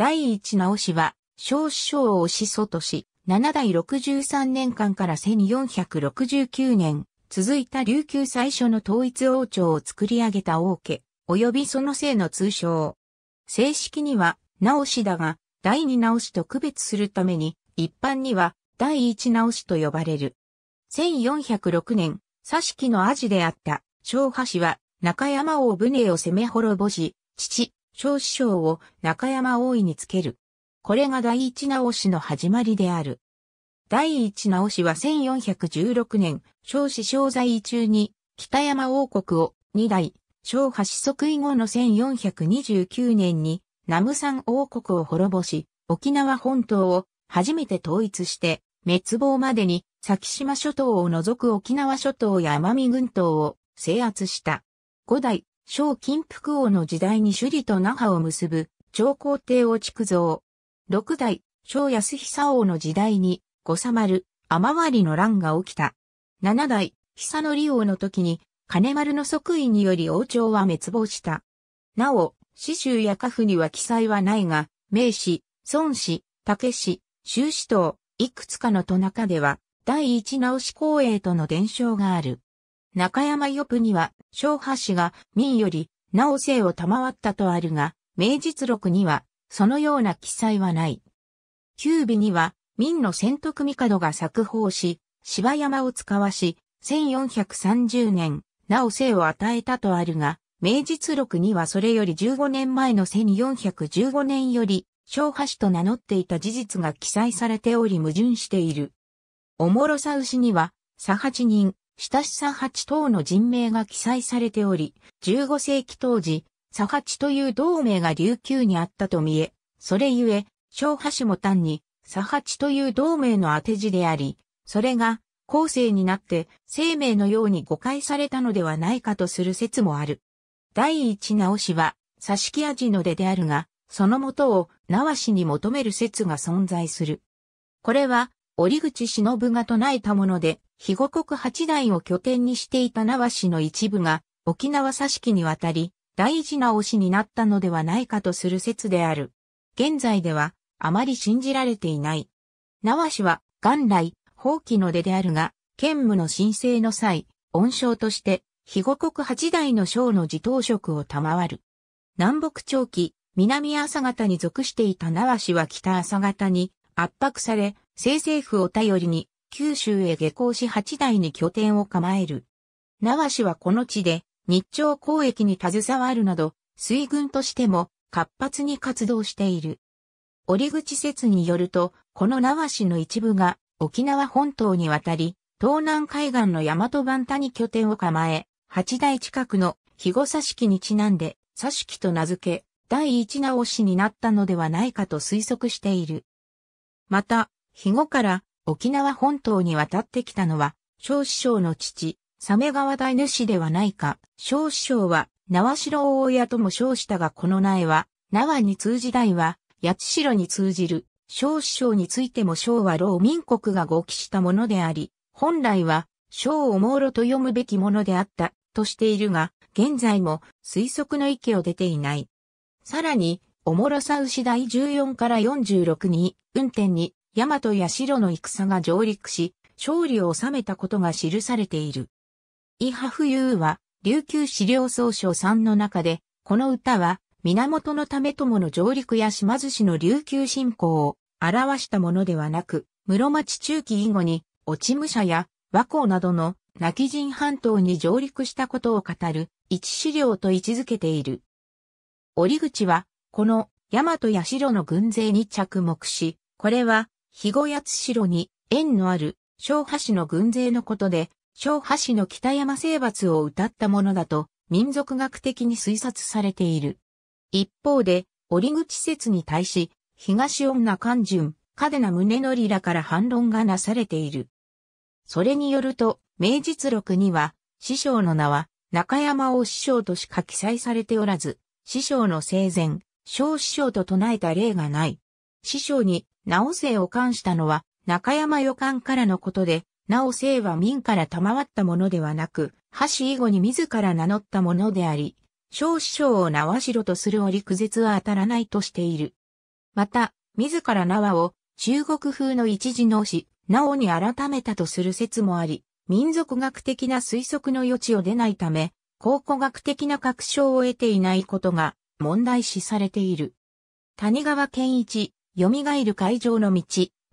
第一直しは、少子小をし祖とし、7代63年間から1469年、続いた琉球最初の統一王朝を作り上げた王家、及びその姓の通称。正式には、直しだが、第二直しと区別するために、一般には、第一直しと呼ばれる。1406年、佐敷のアジであった、昭波氏は、中山王船を攻め滅ぼし、父、少子賞を中山大井につける。これが第一直しの始まりである。第一直しは1416年、少子少在位中に、北山王国を2代、昭波子即位後の1429年に、南無山王国を滅ぼし、沖縄本島を初めて統一して、滅亡までに先島諸島を除く沖縄諸島や奄美群島を制圧した。五代、小金福王の時代に首里と那覇を結ぶ、長皇帝を築造。六代、小安久王の時代に、五三丸、雨回りの乱が起きた。七代、久利王の時に、金丸の即位により王朝は滅亡した。なお、詩集や家父には記載はないが、名氏、孫氏、武氏、修士等、いくつかの都中では、第一直し公営との伝承がある。中山よぷには、昭波氏が民より、なお姓を賜ったとあるが、明実録には、そのような記載はない。九尾には、民の仙徳帝が作法し、芝山を使わし、1430年、なお姓を与えたとあるが、明実録にはそれより15年前の1415年より、昭波氏と名乗っていた事実が記載されており矛盾している。おもろさ牛には、左八人、親しさ八等の人名が記載されており、15世紀当時、佐八という同名が琉球にあったと見え、それゆえ、小波も単に、佐八という同名の当て字であり、それが、後世になって、生命のように誤解されたのではないかとする説もある。第一直しは、佐敷味の出であるが、その元を直しに求める説が存在する。これは、折口忍が唱えたもので、肥後国八代を拠点にしていた縄氏の一部が沖縄佐敷に渡り大事な推しになったのではないかとする説である。現在ではあまり信じられていない。縄氏は元来法規の出であるが、兼務の申請の際、恩賞として肥後国八代の賞の自頭職を賜る。南北長期、南朝方に属していた縄氏は北朝方に圧迫され、政政府を頼りに九州へ下校し八代に拠点を構える。縄氏はこの地で日朝交易に携わるなど、水軍としても活発に活動している。折口説によると、この縄氏の一部が沖縄本島に渡り、東南海岸の大和番田に拠点を構え、八代近くの肥後佐敷にちなんで、佐敷と名付け、第一直しになったのではないかと推測している。また、肥後から沖縄本島に渡ってきたのは、小師匠の父、サメ川大主ではないか。小師匠は、縄城大屋とも称したがこの苗は、縄に通じ代は、八代に通じる。小師匠についても小は老民国が合起したものであり、本来は、小をもろと読むべきものであった、としているが、現在も推測の域を出ていない。さらに、おもろさ牛第14から46に、運転に、大和や白の戦が上陸し、勝利を収めたことが記されている。伊波浮遊は、琉球資料総書3の中で、この歌は、源の為もの上陸や島津市の琉球信仰を表したものではなく、室町中期以後に、落武者や和光などの亡き人半島に上陸したことを語る一資料と位置づけている。折口は、この大和や白の軍勢に着目し、これは肥後八代に縁のある昭波氏の軍勢のことで、昭波氏の北山征伐を謳ったものだと民族学的に推察されている。一方で、折口説に対し、東女漢順、嘉手納宗則らから反論がなされている。それによると、名実録には、師匠の名は、中山を師匠としか記載されておらず、師匠の生前、小師匠と唱えた例がない。師匠に直政を冠したのは、中山予感からのことで、なおは民から賜ったものではなく、橋以後に自ら名乗ったものであり、小師匠を縄城とする折苦絶は当たらないとしている。また、自ら縄を中国風の一時の詩、なおに改めたとする説もあり、民族学的な推測の余地を出ないため、考古学的な確証を得ていないことが問題視されている。谷川健一、蘇る会場の道、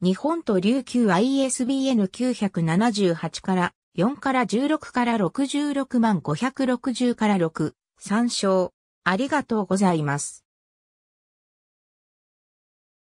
日本と琉球 ISBN 978から4から16から66万560から6、参照。ありがとうございます。